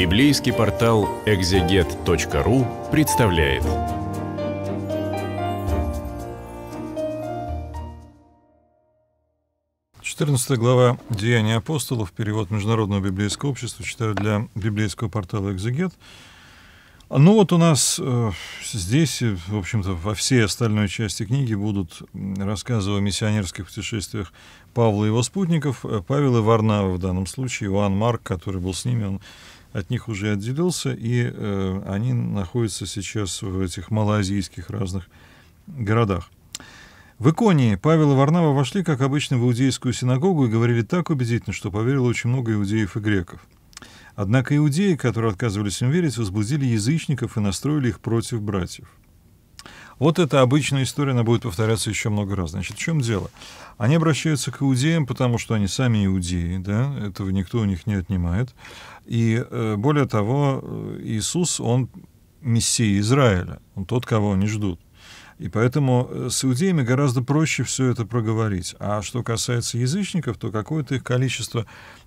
Библейский портал exeget.ru представляет. Четырнадцатая глава «Деяния апостолов», перевод Международного библейского общества, читаю для библейского портала «Экзегет». Ну вот у нас э, здесь, э, в общем-то, во всей остальной части книги будут рассказы о миссионерских путешествиях Павла и его спутников. Э, Павел и Варнава в данном случае, Иоанн Марк, который был с ними, он от них уже отделился, и э, они находятся сейчас в этих малоазийских разных городах. В Иконии Павел и Варнава вошли, как обычно, в иудейскую синагогу и говорили так убедительно, что поверило очень много иудеев и греков – Однако иудеи, которые отказывались им верить, возбудили язычников и настроили их против братьев. Вот эта обычная история, она будет повторяться еще много раз. Значит, в чем дело? Они обращаются к иудеям, потому что они сами иудеи, да, этого никто у них не отнимает. И э, более того, э, Иисус, он мессия Израиля, он тот, кого они ждут. И поэтому э, с иудеями гораздо проще все это проговорить. А что касается язычников, то какое-то их количество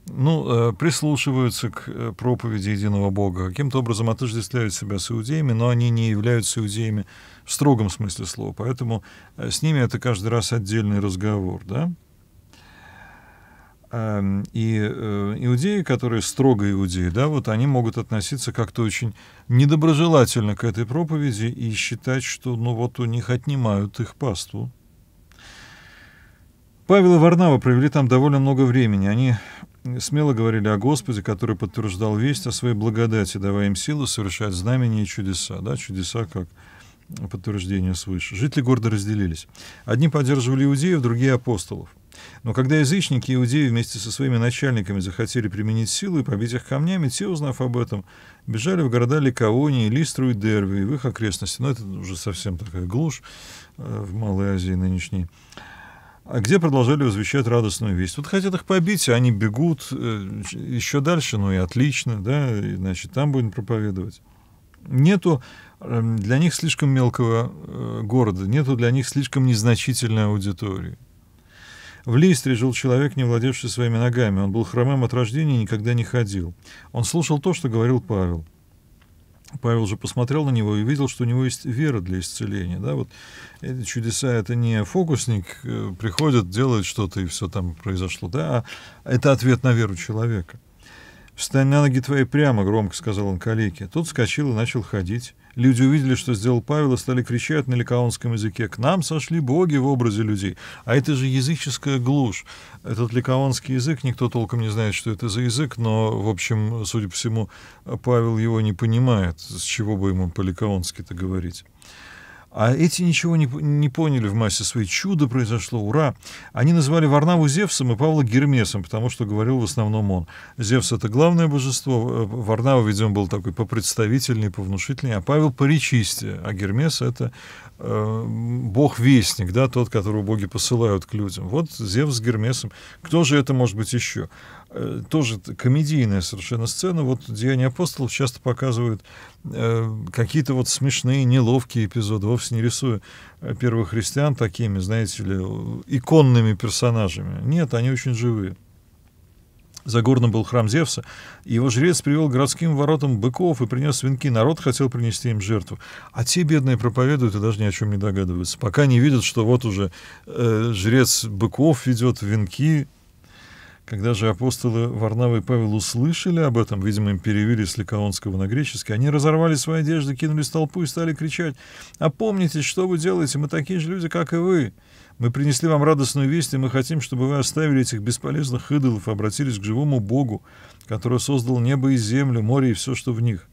ну, э, прислушиваются к э, проповеди единого Бога, каким-то образом отождествляют себя с иудеями, но они не являются иудеями в строгом смысле слова. Поэтому с ними это каждый раз отдельный разговор. Да? Эм, и э, иудеи, которые строго иудеи, да, вот они могут относиться как-то очень недоброжелательно к этой проповеди и считать, что ну вот у них отнимают их пасту. Павел и Варнава провели там довольно много времени. Они смело говорили о Господе, который подтверждал весть о своей благодати, давая им силу совершать знамения и чудеса. Да, чудеса как подтверждение свыше. Жители города разделились. Одни поддерживали иудеев, другие — апостолов. Но когда язычники и иудеи вместе со своими начальниками захотели применить силу и побить их камнями, те, узнав об этом, бежали в города Ликаонии, Листру и Дерви и в их окрестности. Но это уже совсем такая глушь э, в Малой Азии нынешней. А где продолжали возвещать радостную весть. Вот хотят их побить, а они бегут э, еще дальше, ну и отлично, да, и, значит, там будем проповедовать. Нету эм, для них слишком мелкого э, города, нету для них слишком незначительной аудитории. В листре жил человек, не владевший своими ногами. Он был хромым от рождения и никогда не ходил. Он слушал то, что говорил Павел. Павел же посмотрел на него и видел, что у него есть вера для исцеления. Да? Вот эти чудеса — это не фокусник э, приходит, делает что-то, и все там произошло. Да? А это ответ на веру человека. «Встань на ноги твои прямо», — громко сказал он калеке. Тот вскочил и начал ходить. Люди увидели, что сделал Павел, и стали кричать на ликаонском языке. «К нам сошли боги в образе людей!» А это же языческая глушь. Этот ликаонский язык, никто толком не знает, что это за язык, но, в общем, судя по всему, Павел его не понимает, с чего бы ему по-ликаонски-то говорить. А эти ничего не, не поняли в массе своей. Чудо произошло, ура! Они назвали Варнаву Зевсом и Павла Гермесом, потому что говорил в основном он. Зевс — это главное божество, э, Варнава, видимо, был такой попредставительнее, повнушительнее, а Павел — поречистее, а Гермес — это э, бог-вестник, да, тот, которого боги посылают к людям. Вот Зевс с Гермесом. Кто же это может быть еще? Э, тоже комедийная совершенно сцена. Вот «Деяния апостолов» часто показывают э, какие-то вот смешные, неловкие эпизоды вовсе не рисую э, первых христиан такими, знаете ли, э, иконными персонажами. Нет, они очень живые. За горным был храм Зевса, его жрец привел к городским воротам быков и принес венки. Народ хотел принести им жертву. А те бедные проповедуют и даже ни о чем не догадываются. Пока не видят, что вот уже э, жрец быков ведет венки когда же апостолы Варнава и Павел услышали об этом, видимо, им перевели с ликаонского на греческий, они разорвали свои одежды, кинулись в толпу и стали кричать «Опомнитесь, что вы делаете, мы такие же люди, как и вы! Мы принесли вам радостную весть, и мы хотим, чтобы вы оставили этих бесполезных идолов и обратились к живому Богу, который создал небо и землю, море и все, что в них.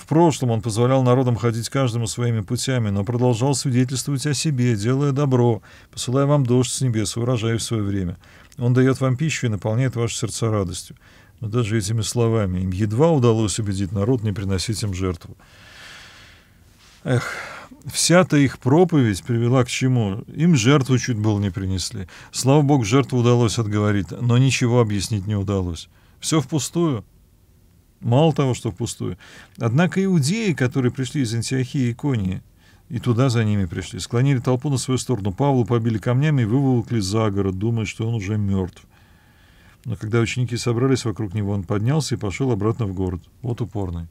В прошлом он позволял народам ходить каждому своими путями, но продолжал свидетельствовать о себе, делая добро, посылая вам дождь с небес, урожай в свое время. Он дает вам пищу и наполняет ваши сердца радостью. Но даже этими словами им едва удалось убедить народ не приносить им жертву. Эх, вся-то их проповедь привела к чему? Им жертву чуть было не принесли. Слава богу, жертву удалось отговорить, но ничего объяснить не удалось. Все впустую. Мало того, что впустую. Однако иудеи, которые пришли из Антиохии и Конии, и туда за ними пришли, склонили толпу на свою сторону. Павла побили камнями и выволокли за город, думая, что он уже мертв. Но когда ученики собрались вокруг него, он поднялся и пошел обратно в город. Вот упорный.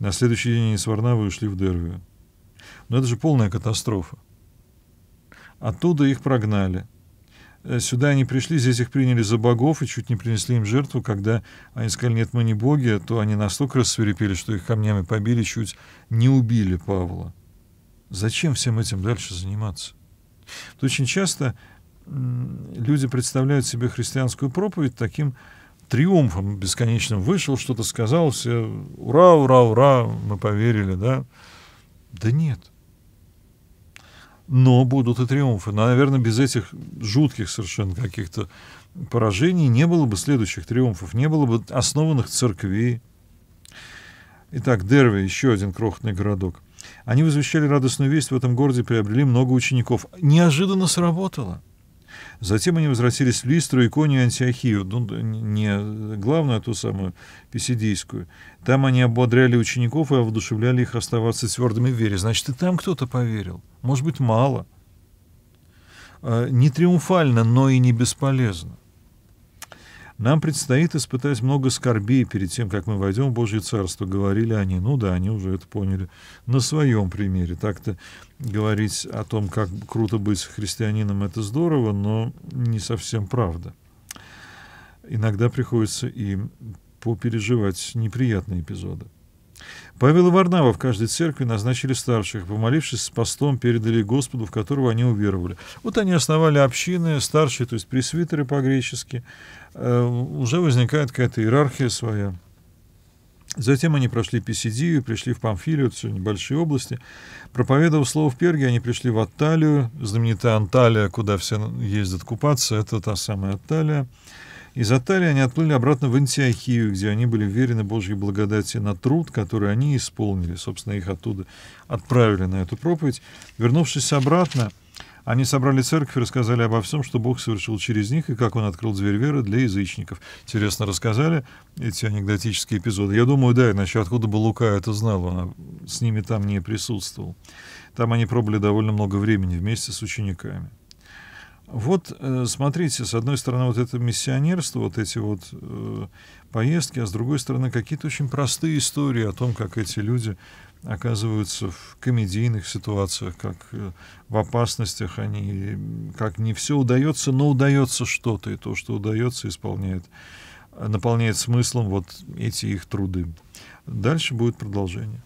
На следующий день они с Варнавой ушли в Дервию. Но это же полная катастрофа. Оттуда их прогнали. Э, сюда они пришли, здесь их приняли за богов и чуть не принесли им жертву. Когда они сказали, нет, мы не боги, а то они настолько рассверепели, что их камнями побили, чуть не убили Павла. Зачем всем этим дальше заниматься? То очень часто люди представляют себе христианскую проповедь таким триумфом бесконечным. Вышел, что-то сказал, все ура, ура, ура, мы поверили, да? Да нет но будут и триумфы. Наверное, без этих жутких совершенно каких-то поражений не было бы следующих триумфов, не было бы основанных церквей. Итак, Дерви, еще один крохотный городок. Они возвещали радостную весть в этом городе, приобрели много учеников. Неожиданно сработало. Затем они возвратились в Листру, Иконию и Антиохию, ну, не главную, а ту самую писидийскую. Там они ободряли учеников и воодушевляли их оставаться твердыми в вере. Значит, и там кто-то поверил. Может быть, мало. А, не триумфально, но и не бесполезно. Нам предстоит испытать много скорбей перед тем, как мы войдем в Божье Царство. Говорили они, ну да, они уже это поняли на своем примере. Так-то говорить о том, как круто быть христианином, это здорово, но не совсем правда. Иногда приходится и попереживать неприятные эпизоды. Павел и Варнава в каждой церкви назначили старших, помолившись с постом, передали Господу, в которого они уверовали. Вот они основали общины, старшие, то есть пресвитеры по-гречески. Э, уже возникает какая-то иерархия своя. Затем они прошли Писидию, пришли в Памфилию, это все небольшие области. Проповедовав слово в Перге, они пришли в Атталию, знаменитая Анталия, куда все ездят купаться, это та самая Анталия. Из Аталии они отплыли обратно в Антиохию, где они были верены Божьей благодати на труд, который они исполнили. Собственно, их оттуда отправили на эту проповедь. Вернувшись обратно, они собрали церковь и рассказали обо всем, что Бог совершил через них и как Он открыл дверь веры для язычников. Интересно рассказали эти анекдотические эпизоды. Я думаю, да, иначе откуда бы Лука это знал, он с ними там не присутствовал. Там они пробыли довольно много времени вместе с учениками. Вот, э, смотрите, с одной стороны, вот это миссионерство, вот эти вот э, поездки, а с другой стороны, какие-то очень простые истории о том, как эти люди оказываются в комедийных ситуациях, как э, в опасностях они, как не все удается, но удается что-то, и то, что удается, исполняет, наполняет смыслом вот эти их труды. Дальше будет продолжение.